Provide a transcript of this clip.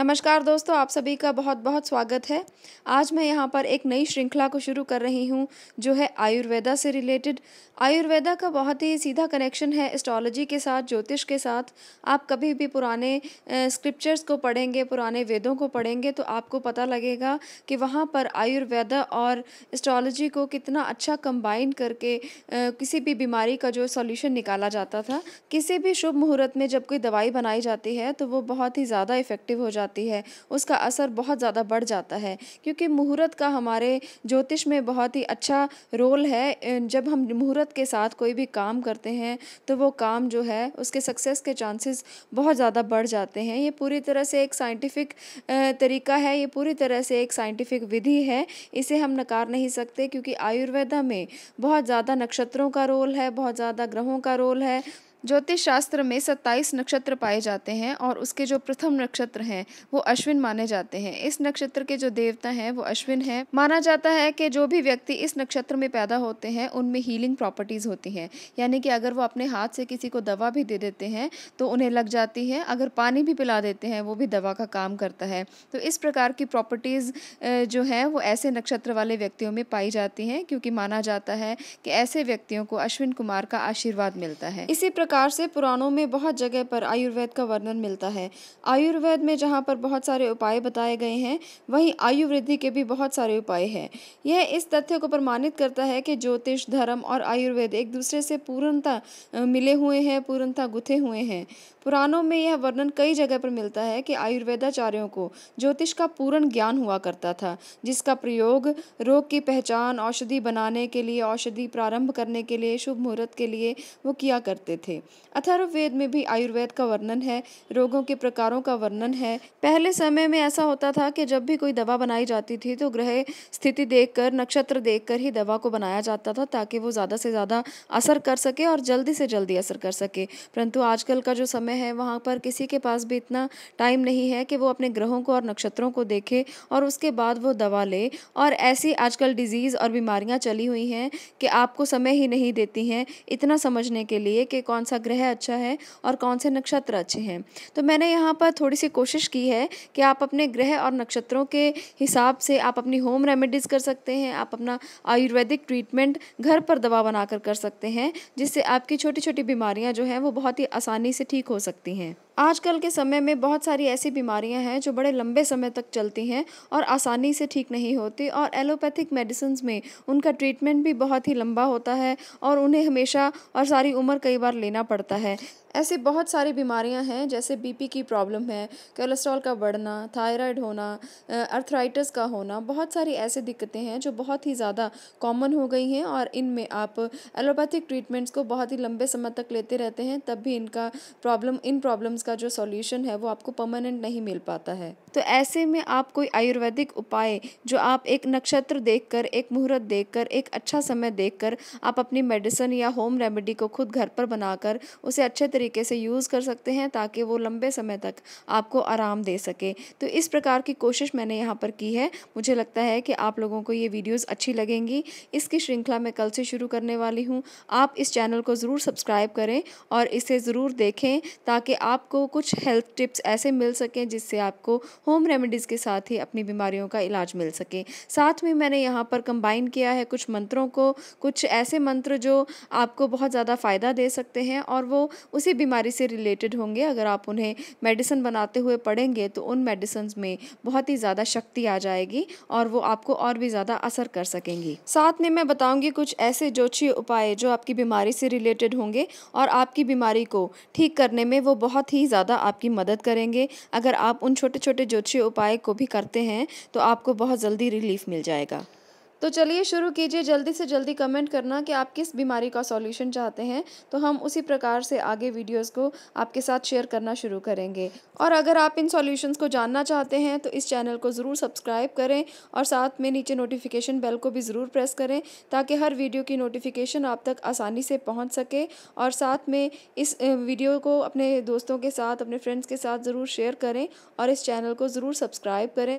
नमस्कार दोस्तों आप सभी का बहुत बहुत स्वागत है आज मैं यहाँ पर एक नई श्रृंखला को शुरू कर रही हूँ जो है आयुर्वेदा से रिलेटेड आयुर्वेदा का बहुत ही सीधा कनेक्शन है एस्ट्रोलॉजी के साथ ज्योतिष के साथ आप कभी भी पुराने स्क्रिप्चर्स को पढ़ेंगे पुराने वेदों को पढ़ेंगे तो आपको पता लगेगा कि वहाँ पर आयुर्वेदा और एस्ट्रोलॉजी को कितना अच्छा कंबाइन करके किसी भी बीमारी का जो सॉल्यूशन निकाला जाता था किसी भी शुभ मुहूर्त में जब कोई दवाई बनाई जाती है तो वो बहुत ही ज़्यादा इफ़ेक्टिव हो जाती जाती है उसका असर बहुत ज़्यादा बढ़ जाता है क्योंकि मुहूर्त का हमारे ज्योतिष में बहुत ही अच्छा रोल है जब हम मुहूर्त के साथ कोई भी काम करते हैं तो वो काम जो है उसके सक्सेस के चांसेस बहुत ज़्यादा बढ़ जाते हैं ये पूरी तरह से एक साइंटिफिक तरीका है ये पूरी तरह से एक साइंटिफिक विधि है इसे हम नकार नहीं सकते क्योंकि आयुर्वेदा में बहुत ज़्यादा नक्षत्रों का रोल है बहुत ज़्यादा ग्रहों का रोल है ज्योतिष शास्त्र में सत्ताईस नक्षत्र पाए जाते हैं और उसके जो प्रथम नक्षत्र हैं वो अश्विन माने जाते हैं इस नक्षत्र के जो देवता हैं वो अश्विन हैं माना जाता है कि जो भी व्यक्ति इस नक्षत्र में पैदा होते हैं उनमें हीलिंग प्रॉपर्टीज़ होती हैं यानी कि अगर वो अपने हाथ से किसी को दवा भी दे देते हैं तो उन्हें लग जाती है अगर पानी भी पिला देते हैं वो भी दवा का काम करता है तो इस प्रकार की प्रॉपर्टीज़ जो हैं वो ऐसे नक्षत्र वाले व्यक्तियों में पाई जाती हैं क्योंकि माना जाता है कि ऐसे व्यक्तियों को अश्विन कुमार का आशीर्वाद मिलता है इसी प्रकार से पुराणों में बहुत जगह पर आयुर्वेद का वर्णन मिलता है आयुर्वेद में जहाँ पर बहुत सारे उपाय बताए गए हैं वहीं आयु वृद्धि के भी बहुत सारे उपाय हैं यह इस तथ्य को प्रमाणित करता है कि ज्योतिष धर्म और आयुर्वेद एक दूसरे से पूर्णता मिले हुए हैं पूर्णता गुथे हुए हैं पुराणों में यह वर्णन कई जगह पर मिलता है कि आयुर्वेदाचार्यों को ज्योतिष का पूर्ण ज्ञान हुआ करता था जिसका प्रयोग रोग की पहचान औषधि बनाने के लिए औषधि प्रारंभ करने के लिए शुभ मुहूर्त के लिए वो किया करते थे अथर्ववेद में भी आयुर्वेद का वर्णन है रोगों के प्रकारों का वर्णन है पहले समय में ऐसा होता था कि जब भी कोई दवा बनाई जाती थी तो ग्रह स्थिति देखकर नक्षत्र देखकर ही दवा को बनाया जाता था ताकि वो ज़्यादा से ज़्यादा असर कर सके और जल्दी से जल्दी असर कर सके परंतु आजकल का जो समय है वहाँ पर किसी के पास भी इतना टाइम नहीं है कि वो अपने ग्रहों को और नक्षत्रों को देखे और उसके बाद वो दवा ले और ऐसी आजकल डिजीज़ और बीमारियाँ चली हुई हैं कि आपको समय ही नहीं देती हैं इतना समझने के लिए कि कौन सा ग्रह अच्छा है और कौन से नक्षत्र अच्छे हैं तो मैंने यहाँ पर थोड़ी सी कोशिश की है कि आप अपने ग्रह और नक्षत्रों के हिसाब से आप अपनी होम रेमेडीज़ कर सकते हैं आप अपना आयुर्वेदिक ट्रीटमेंट घर पर दवा बनाकर कर सकते हैं जिससे आपकी छोटी छोटी बीमारियाँ जो हैं वो बहुत ही आसानी से ठीक हो सकती हैं आजकल के समय में बहुत सारी ऐसी बीमारियां हैं जो बड़े लंबे समय तक चलती हैं और आसानी से ठीक नहीं होती और एलोपैथिक मेडिसिन में उनका ट्रीटमेंट भी बहुत ही लंबा होता है और उन्हें हमेशा और सारी उम्र कई बार लेना पड़ता है ऐसे बहुत सारी बीमारियां हैं जैसे बीपी की प्रॉब्लम है कोलेस्ट्रॉल का बढ़ना थायराइड होना अर्थराइटिस का होना बहुत सारी ऐसी दिक्कतें हैं जो बहुत ही ज़्यादा कॉमन हो गई हैं और इनमें आप एलोपैथिक ट्रीटमेंट्स को बहुत ही लंबे समय तक लेते रहते हैं तब भी इनका प्रॉब्लम इन प्रॉब्लम्स उसका जो सॉल्यूशन है वो आपको परमानेंट नहीं मिल पाता है तो ऐसे में आप कोई आयुर्वेदिक उपाय जो आप एक नक्षत्र देखकर एक मुहूर्त देखकर एक अच्छा समय देखकर आप अपनी मेडिसिन या होम रेमेडी को खुद घर पर बनाकर उसे अच्छे तरीके से यूज़ कर सकते हैं ताकि वो लंबे समय तक आपको आराम दे सके तो इस प्रकार की कोशिश मैंने यहाँ पर की है मुझे लगता है कि आप लोगों को ये वीडियोस अच्छी लगेंगी इसकी श्रृंखला मैं कल से शुरू करने वाली हूँ आप इस चैनल को ज़रूर सब्सक्राइब करें और इसे ज़रूर देखें ताकि आपको आपको कुछ हेल्थ टिप्स ऐसे मिल सकें जिससे आपको होम रेमेडीज़ के साथ ही अपनी बीमारियों का इलाज मिल सके साथ में मैंने यहाँ पर कंबाइन किया है कुछ मंत्रों को कुछ ऐसे मंत्र जो आपको बहुत ज़्यादा फ़ायदा दे सकते हैं और वो उसी बीमारी से रिलेटेड होंगे अगर आप उन्हें मेडिसिन बनाते हुए पढ़ेंगे तो उन मेडिसिन में बहुत ही ज़्यादा शक्ति आ जाएगी और वो आपको और भी ज़्यादा असर कर सकेंगी साथ में मैं बताऊँगी कुछ ऐसे जोशी उपाय जो आपकी बीमारी से रिलेटेड होंगे और आपकी बीमारी को ठीक करने में वो बहुत ही ज़्यादा आपकी मदद करेंगे अगर आप उन छोटे छोटे ज्योतिषीय उपाय को भी करते हैं तो आपको बहुत जल्दी रिलीफ मिल जाएगा तो चलिए शुरू कीजिए जल्दी से जल्दी कमेंट करना कि आप किस बीमारी का सॉल्यूशन चाहते हैं तो हम उसी प्रकार से आगे वीडियोस को आपके साथ शेयर करना शुरू करेंगे और अगर आप इन सॉल्यूशंस को जानना चाहते हैं तो इस चैनल को ज़रूर सब्सक्राइब करें और साथ में नीचे नोटिफिकेशन बेल को भी ज़रूर प्रेस करें ताकि हर वीडियो की नोटिफिकेशन आप तक आसानी से पहुँच सके और साथ में इस वीडियो को अपने दोस्तों के साथ अपने फ्रेंड्स के साथ ज़रूर शेयर करें और इस चैनल को ज़रूर सब्सक्राइब करें